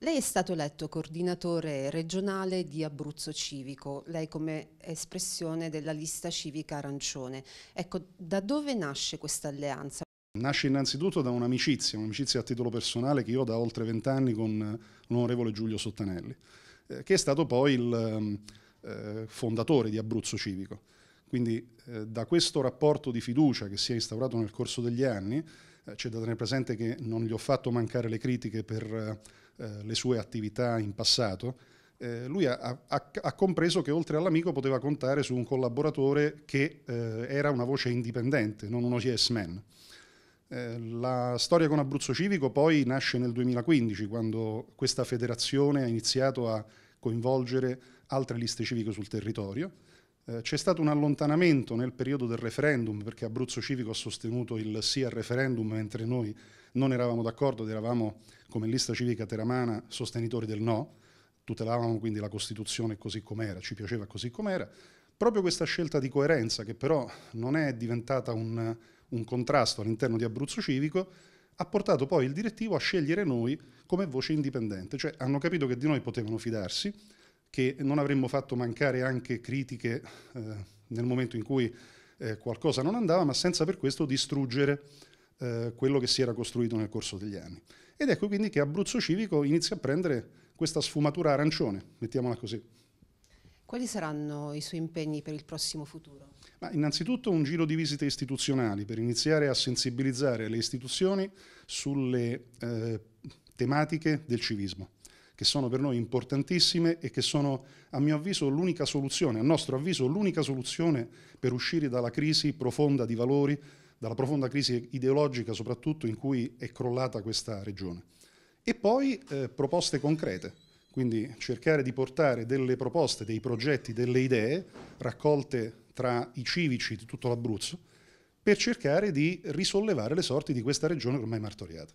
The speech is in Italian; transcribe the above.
Lei è stato eletto coordinatore regionale di Abruzzo Civico, lei come espressione della lista civica arancione. Ecco, da dove nasce questa alleanza? Nasce innanzitutto da un'amicizia, un'amicizia a titolo personale che io ho da oltre vent'anni con eh, l'onorevole Giulio Sottanelli, eh, che è stato poi il ehm, eh, fondatore di Abruzzo Civico. Quindi eh, da questo rapporto di fiducia che si è instaurato nel corso degli anni, eh, c'è da tenere presente che non gli ho fatto mancare le critiche per eh, eh le sue attività in passato, eh, lui ha, ha, ha, compreso che oltre all'amico poteva contare su un collaboratore che eh, era una voce indipendente, non uno yes man. La storia con Abruzzo Civico poi nasce nel 2015, quando questa federazione ha iniziato a coinvolgere altre liste civiche sul territorio eh, c'è stato un allontanamento nel periodo del referendum, perché Abruzzo Civico ha sostenuto il sì al referendum, mentre noi non eravamo d'accordo ed eravamo, come lista civica teramana, sostenitori del no, tutelavamo quindi la Costituzione così com'era, ci piaceva così com'era. Proprio questa scelta di coerenza, che però non è diventata un, un contrasto all'interno di Abruzzo Civico, ha portato poi il direttivo a scegliere noi come voce indipendente, cioè hanno capito che di noi potevano fidarsi, che non avremmo fatto mancare anche critiche eh, nel momento in cui eh, qualcosa non andava, ma senza per questo distruggere eh, quello che si era costruito nel corso degli anni. Ed ecco quindi che Abruzzo Civico inizia a prendere questa sfumatura arancione, mettiamola così. Quali saranno i suoi impegni per il prossimo futuro? Ma innanzitutto un giro di visite istituzionali per iniziare a sensibilizzare le istituzioni sulle eh, tematiche del civismo che sono per noi importantissime e che sono, a mio avviso, l'unica soluzione, a nostro avviso, l'unica soluzione per uscire dalla crisi profonda di valori, dalla profonda crisi ideologica soprattutto in cui è crollata questa regione. E poi eh, proposte concrete, quindi cercare di portare delle proposte, dei progetti, delle idee raccolte tra i civici di tutto l'Abruzzo per cercare di risollevare le sorti di questa regione ormai martoriata.